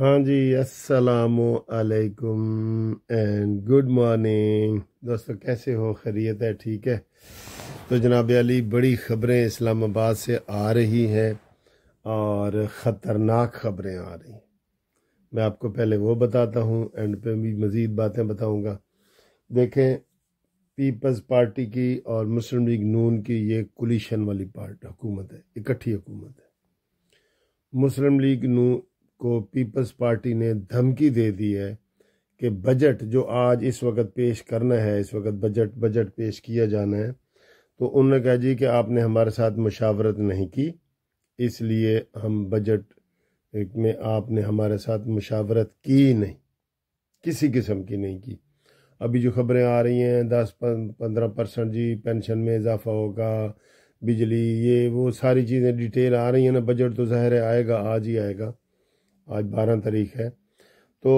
ہاں جی السلام علیکم اینڈ گڈ مارننگ دوستو کیسے ہو خیریت ہے ٹھیک ہے تو جناب علی بڑی خبریں اسلام آباد سے آ رہی ہے اور خطرناک خبریں آ رہی ہیں میں آپ کو پہلے وہ بتاتا ہوں اینڈ پہ بھی مزید باتیں بتاؤں گا دیکھیں پیپلز پارٹی کی اور مسلم لیگ نون کی یہ کلیشن والی پارٹ حکومت ہے اکٹھی حکومت ہے مسلم لیگ نون کو پیپلز پارٹی نے دھمکی دے دی ہے کہ بجٹ جو آج اس وقت پیش کرنا ہے اس وقت بجٹ بجٹ پیش کیا جانا ہے تو انہوں نے کہا جی کہ آپ نے ہمارے ساتھ مشاورت نہیں کی اس لیے ہم بجٹ میں آپ نے ہمارے ساتھ مشاورت کی نہیں کسی قسم کی نہیں کی ابھی جو خبریں آ رہی ہیں دس پندرہ پرسنٹ جی پینشن میں اضافہ ہوگا بجلی یہ وہ ساری چیزیں ڈیٹیل آ رہی ہیں نا بجٹ تو ظاہر ہے آئے گا آج ہی آئے گا آج بارہ تاریخ ہے تو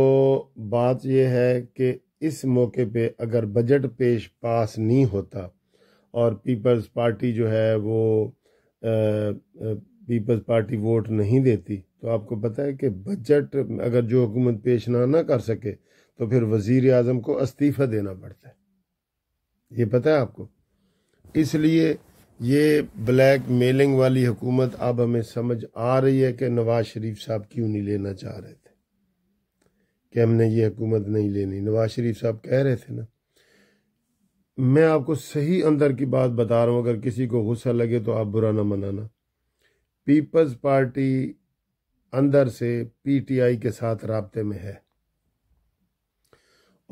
بات یہ ہے کہ اس موقع پہ اگر بجٹ پیش پاس نہیں ہوتا اور پیپلز پارٹی جو ہے وہ پیپلز پارٹی ووٹ نہیں دیتی تو آپ کو پتہ ہے کہ بجٹ اگر جو حکومت پیش نہ نہ کر سکے تو پھر وزیر اعظم کو استعفیٰ دینا پڑتا ہے یہ پتہ ہے آپ کو اس لیے یہ بلیک میلنگ والی حکومت اب ہمیں سمجھ آ رہی ہے کہ نواز شریف صاحب کیوں نہیں لینا چاہ رہے تھے کہ ہم نے یہ حکومت نہیں لینی نواز شریف صاحب کہہ رہے تھے نا میں آپ کو صحیح اندر کی بات بتا رہا ہوں اگر کسی کو غصہ لگے تو آپ برا نہ منانا پیپلز پارٹی اندر سے پی ٹی آئی کے ساتھ رابطے میں ہے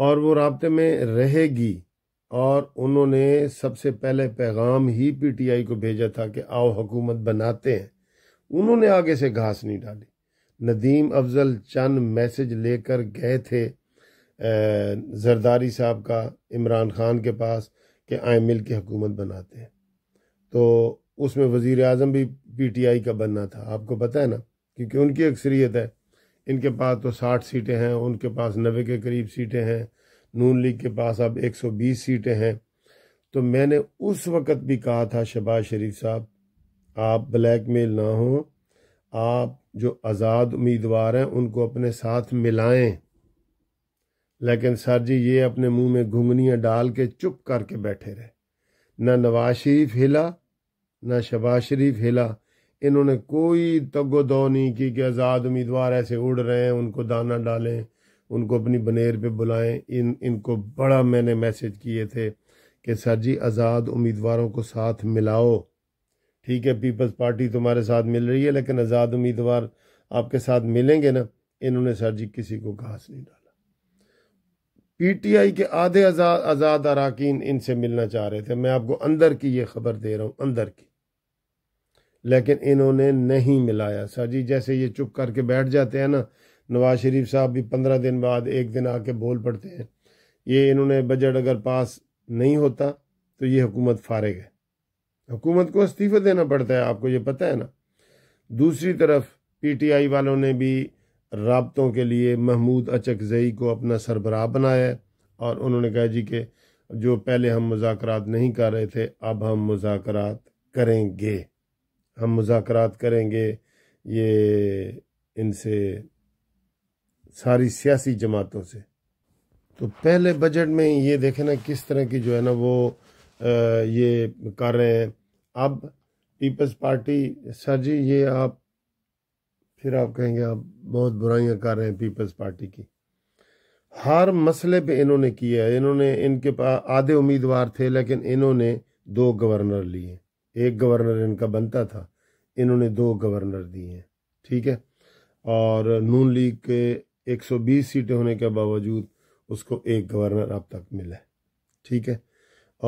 اور وہ رابطے میں رہے گی اور انہوں نے سب سے پہلے پیغام ہی پی ٹی آئی کو بھیجا تھا کہ آؤ حکومت بناتے ہیں انہوں نے آگے سے گھاس نہیں ڈالی ندیم افضل چند میسج لے کر گئے تھے زرداری صاحب کا عمران خان کے پاس کہ آئیں مل کی حکومت بناتے ہیں تو اس میں وزیر اعظم بھی پی ٹی آئی کا بننا تھا آپ کو پتہ ہے نا کیونکہ ان کی اکثریت ہے ان کے پاس تو ساٹھ سیٹیں ہیں ان کے پاس نوے کے قریب سیٹیں ہیں نون لیگ کے پاس اب ایک سو بیس سیٹیں ہیں تو میں نے اس وقت بھی کہا تھا شباز شریف صاحب آپ بلیک میل نہ ہوں آپ جو آزاد امیدوار ہیں ان کو اپنے ساتھ ملائیں لیکن سر جی یہ اپنے منہ میں گھنگنیاں ڈال کے چپ کر کے بیٹھے رہے نہ نواز شریف ہلا نہ شباز شریف ہلا انہوں نے کوئی تگ و دو نہیں کی کہ آزاد امیدوار ایسے اڑ رہے ہیں ان کو دانہ ڈالیں ان کو اپنی بنیر پہ بلائیں ان ان کو بڑا میں نے میسج کیے تھے کہ سر جی آزاد امیدواروں کو ساتھ ملاؤ ٹھیک ہے پیپلز پارٹی تمہارے ساتھ مل رہی ہے لیکن آزاد امیدوار آپ کے ساتھ ملیں گے نا انہوں نے سر جی کسی کو گھاس نہیں ڈالا پی ٹی آئی کے آدھے آزاد آزاد اراکین ان سے ملنا چاہ رہے تھے میں آپ کو اندر کی یہ خبر دے رہا ہوں اندر کی لیکن انہوں نے نہیں ملایا سر جی جیسے یہ چپ کر کے بیٹھ جاتے ہیں نا نواز شریف صاحب بھی پندرہ دن بعد ایک دن آ کے بول پڑتے ہیں یہ انہوں نے بجٹ اگر پاس نہیں ہوتا تو یہ حکومت فارغ ہے حکومت کو استعفی دینا پڑتا ہے آپ کو یہ پتہ ہے نا دوسری طرف پی ٹی آئی والوں نے بھی رابطوں کے لیے محمود اچک زئی کو اپنا سربراہ بنایا ہے اور انہوں نے کہا جی کہ جو پہلے ہم مذاکرات نہیں کر رہے تھے اب ہم مذاکرات کریں گے ہم مذاکرات کریں گے یہ ان سے ساری سیاسی جماعتوں سے تو پہلے بجٹ میں یہ دیکھیں نا کس طرح کی جو ہے نا وہ یہ کر رہے ہیں اب پیپلز پارٹی سر جی یہ آپ آپ آپ پھر کہیں گے بہت برائیاں کر رہے ہیں پیپلز پارٹی کی ہر مسئلے پہ انہوں نے کیا ہے انہوں نے ان کے پاس آدھے امیدوار تھے لیکن انہوں نے دو گورنر لیے ایک گورنر ان کا بنتا تھا انہوں نے دو گورنر دیے ٹھیک ہے اور نون لیگ کے ایک سو بیس سیٹیں ہونے کے باوجود اس کو ایک گورنر اب تک ملے ٹھیک ہے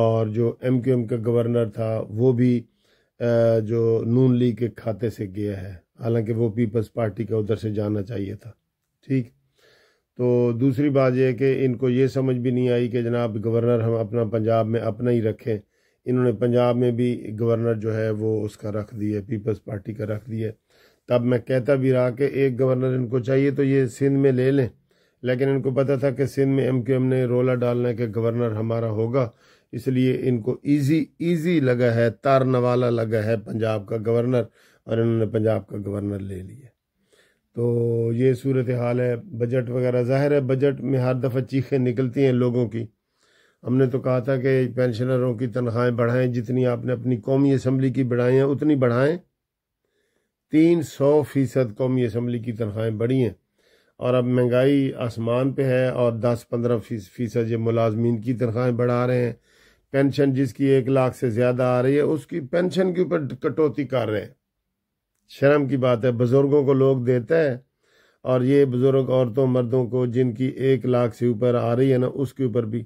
اور جو ایم کیو ایم کا گورنر تھا وہ بھی جو نون لیگ کے کھاتے سے گیا ہے حالانکہ وہ پیپلز پارٹی کا ادھر سے جانا چاہیے تھا ٹھیک تو دوسری بات یہ کہ ان کو یہ سمجھ بھی نہیں آئی کہ جناب گورنر ہم اپنا پنجاب میں اپنا ہی رکھیں انہوں نے پنجاب میں بھی گورنر جو ہے وہ اس کا رکھ دیا پیپلز پارٹی کا رکھ دیا ہے تب میں کہتا بھی رہا کہ ایک گورنر ان کو چاہیے تو یہ سندھ میں لے لیں لیکن ان کو پتہ تھا کہ سندھ میں ایم کیو ایم نے رولا ڈالنا ہے کہ گورنر ہمارا ہوگا اس لیے ان کو ایزی ایزی لگا ہے تار نوالا لگا ہے پنجاب کا گورنر اور انہوں نے پنجاب کا گورنر لے لیا تو یہ صورت حال ہے بجٹ وغیرہ ظاہر ہے بجٹ میں ہر دفعہ چیخیں نکلتی ہیں لوگوں کی ہم نے تو کہا تھا کہ پینشنروں کی تنخواہیں بڑھائیں جتنی آپ نے اپنی قومی اسمبلی کی بڑھائیں اتنی بڑھائیں تین سو فیصد قومی اسمبلی کی تنخواہیں بڑھی ہیں اور اب مہنگائی آسمان پہ ہے اور دس پندرہ فیصد یہ ملازمین کی تنخواہیں بڑھا رہے ہیں پینشن جس کی ایک لاکھ سے زیادہ آ رہی ہے اس کی پینشن کے اوپر کٹوتی کر رہے ہیں شرم کی بات ہے بزرگوں کو لوگ دیتے ہیں اور یہ بزرگ عورتوں مردوں کو جن کی ایک لاکھ سے اوپر آ رہی ہے نا اس کے اوپر بھی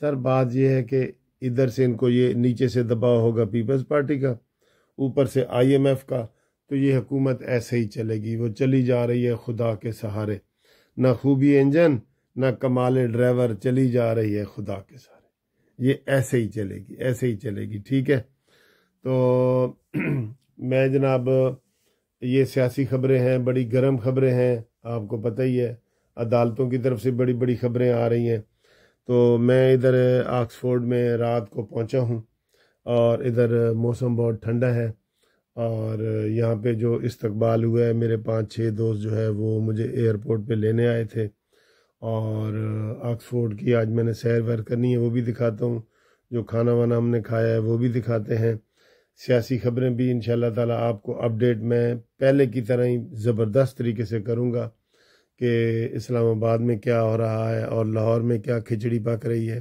سر بات یہ ہے کہ ادھر سے ان کو یہ نیچے سے دباؤ ہوگا پیپلز پارٹی کا اوپر سے آئی ایم ایف کا تو یہ حکومت ایسے ہی چلے گی وہ چلی جا رہی ہے خدا کے سہارے نہ خوبی انجن نہ کمال ڈرائیور چلی جا رہی ہے خدا کے سہارے یہ ایسے ہی چلے گی ایسے ہی چلے گی ٹھیک ہے تو میں جناب یہ سیاسی خبریں ہیں بڑی گرم خبریں ہیں آپ کو پتہ ہی ہے عدالتوں کی طرف سے بڑی بڑی خبریں آ رہی ہیں تو میں ادھر آکسفورڈ میں رات کو پہنچا ہوں اور ادھر موسم بہت ٹھنڈا ہے اور یہاں پہ جو استقبال ہوا ہے میرے پانچ چھ دوست جو ہے وہ مجھے ایئرپورٹ پہ لینے آئے تھے اور آکسفورڈ کی آج میں نے سیر ویر کرنی ہے وہ بھی دکھاتا ہوں جو کھانا وانا ہم نے کھایا ہے وہ بھی دکھاتے ہیں سیاسی خبریں بھی ان شاء اللہ تعالیٰ آپ کو اپڈیٹ میں پہلے کی طرح ہی زبردست طریقے سے کروں گا کہ اسلام آباد میں کیا ہو رہا ہے اور لاہور میں کیا کھچڑی پک رہی ہے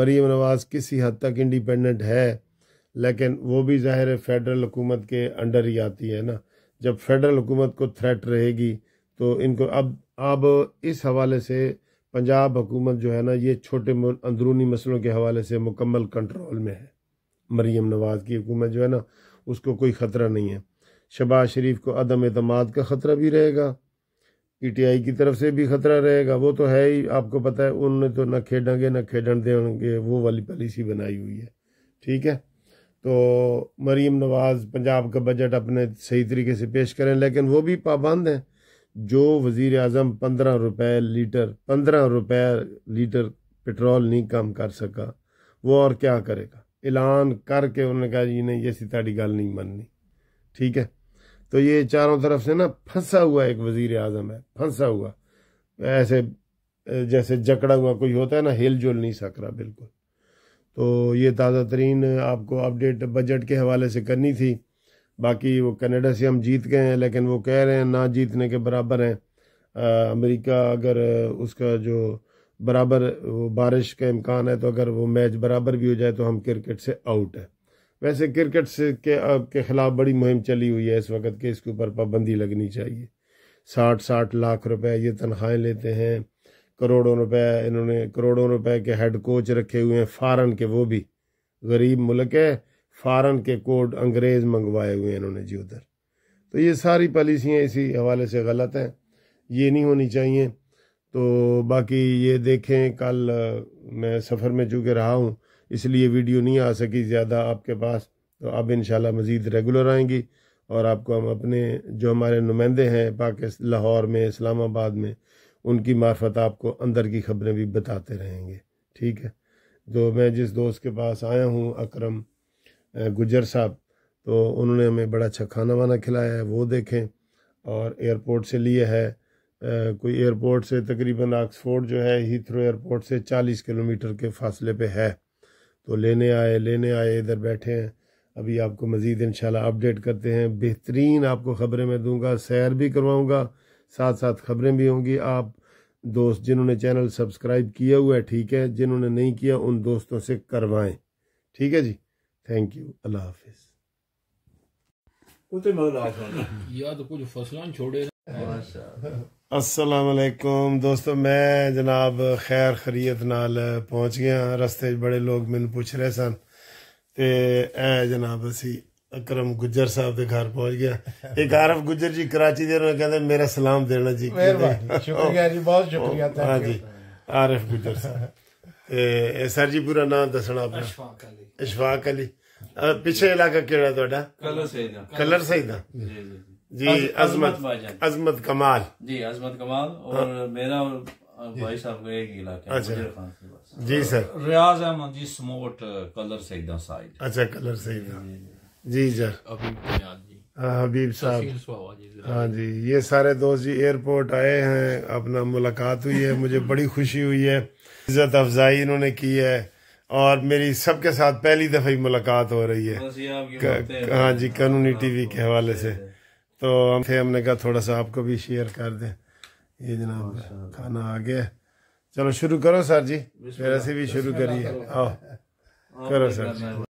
مریم نواز کسی حد تک انڈیپینڈنٹ ہے لیکن وہ بھی ظاہر ہے فیڈرل حکومت کے انڈر ہی آتی ہے نا جب فیڈرل حکومت کو تھریٹ رہے گی تو ان کو اب اب اس حوالے سے پنجاب حکومت جو ہے نا یہ چھوٹے اندرونی مسئلوں کے حوالے سے مکمل کنٹرول میں ہے مریم نواز کی حکومت جو ہے نا اس کو کوئی خطرہ نہیں ہے شباز شریف کو عدم اعتماد کا خطرہ بھی رہے گا پی ٹی آئی کی طرف سے بھی خطرہ رہے گا وہ تو ہے ہی آپ کو پتہ ہے انہوں نے تو نہ کھیڈیں گے نہ کھیڈن دیں گے وہ والی پالیسی بنائی ہوئی ہے ٹھیک ہے تو مریم نواز پنجاب کا بجٹ اپنے صحیح طریقے سے پیش کریں لیکن وہ بھی پابند ہیں جو وزیر اعظم پندرہ روپے لیٹر پندرہ روپے لیٹر پٹرول نہیں کم کر سکا وہ اور کیا کرے گا اعلان کر کے انہوں نے کہا جی نہیں یہ تاڑی گال نہیں ماننی ٹھیک ہے تو یہ چاروں طرف سے نا پھنسا ہوا ایک وزیر اعظم ہے پھنسا ہوا ایسے جیسے جکڑا ہوا کوئی ہوتا ہے نا ہل جل نہیں سک رہا بالکل تو یہ تازہ ترین آپ کو اپڈیٹ بجٹ کے حوالے سے کرنی تھی باقی وہ کینیڈا سے ہم جیت گئے ہیں لیکن وہ کہہ رہے ہیں نہ جیتنے کے برابر ہیں امریکہ اگر اس کا جو برابر وہ بارش کا امکان ہے تو اگر وہ میچ برابر بھی ہو جائے تو ہم کرکٹ سے آؤٹ ہیں ویسے کرکٹ سے کے خلاف بڑی مہم چلی ہوئی ہے اس وقت کہ اس کے اوپر پابندی لگنی چاہیے ساٹھ ساٹھ لاکھ روپے یہ تنخواہیں لیتے ہیں کروڑوں روپے انہوں نے کروڑوں روپے کے ہیڈ کوچ رکھے ہوئے ہیں فارن کے وہ بھی غریب ملک ہے فارن کے کوڈ انگریز منگوائے ہوئے ہیں انہوں نے جی ادھر تو یہ ساری پالیسیاں اسی حوالے سے غلط ہیں یہ نہیں ہونی چاہیے تو باقی یہ دیکھیں کل میں سفر میں چونکہ رہا ہوں اس لیے ویڈیو نہیں آ سکی زیادہ آپ کے پاس تو اب انشاءاللہ مزید ریگولر آئیں گی اور آپ کو ہم اپنے جو ہمارے نمائندے ہیں پاکست لاہور میں اسلام آباد میں ان کی معرفت آپ کو اندر کی خبریں بھی بتاتے رہیں گے ٹھیک ہے تو میں جس دوست کے پاس آیا ہوں اکرم گجر صاحب تو انہوں نے ہمیں بڑا اچھا کھانا وانا کھلایا ہے وہ دیکھیں اور ایئرپورٹ سے لیے ہے کوئی ایئرپورٹ سے تقریباً آکسفورڈ جو ہے ہی تھرو ایئرپورٹ سے چالیس کلومیٹر کے فاصلے پہ ہے تو لینے آئے لینے آئے ادھر بیٹھے ہیں ابھی آپ کو مزید انشاءاللہ اپڈیٹ کرتے ہیں بہترین آپ کو خبریں میں دوں گا سیر بھی کرواؤں گا ساتھ ساتھ خبریں بھی ہوں گی آپ دوست جنہوں نے چینل سبسکرائب کیا ہوا ہے ٹھیک ہے جنہوں نے نہیں کیا ان دوستوں سے کروائیں ٹھیک ہے جی تھینک یو اللہ حافظ السلام علیکم دوستو میں جناب خیر خریت نال پہنچ گیا ہاں۔ رستے بڑے لوگ مین پوچھ رہے سن تے اے جناب اسی اکرم گجر گجر صاحب دے گھر پہنچ گیا ایک عارف جی کراچی دے میرا سلام دینا جی جی ہاں جی جی جی شکریہ شکریہ بہت ہاں عارف گجر صاحب اے سر جی، پورا نام دسنا اپنا اشفاق علی علاقہ کیڑا کلر سیدہ جی، جی، عظمت عظمت کمال جی عظمت کمال اور ہاں۔ میرا بھائی صاحب کا ایک علاقہ اچھا اچھا جی جی سر ریاض احمد سموٹ کلر اچھا، کلر سیدہ سیدہ جی سر جی۔ جی۔ ہاں، حبیب صاحب جی، ہاں جی یہ سارے دوست جی ایئرپورٹ آئے ہیں اپنا ملاقات ہوئی ہے مجھے بڑی خوشی ہوئی ہے عزت افزائی انہوں نے کی ہے اور میری سب کے ساتھ پہلی دفعہ ہی ملاقات ہو رہی ہے ہاں جی قانونی ٹی وی کے حوالے سے تو ہم تھے ہم نے کہا تھوڑا سا آپ کو بھی شیئر کر دیں یہ جناب کھانا آ گیا چلو شروع کرو سر جی سے بھی شروع کریے آؤ کرو سر جی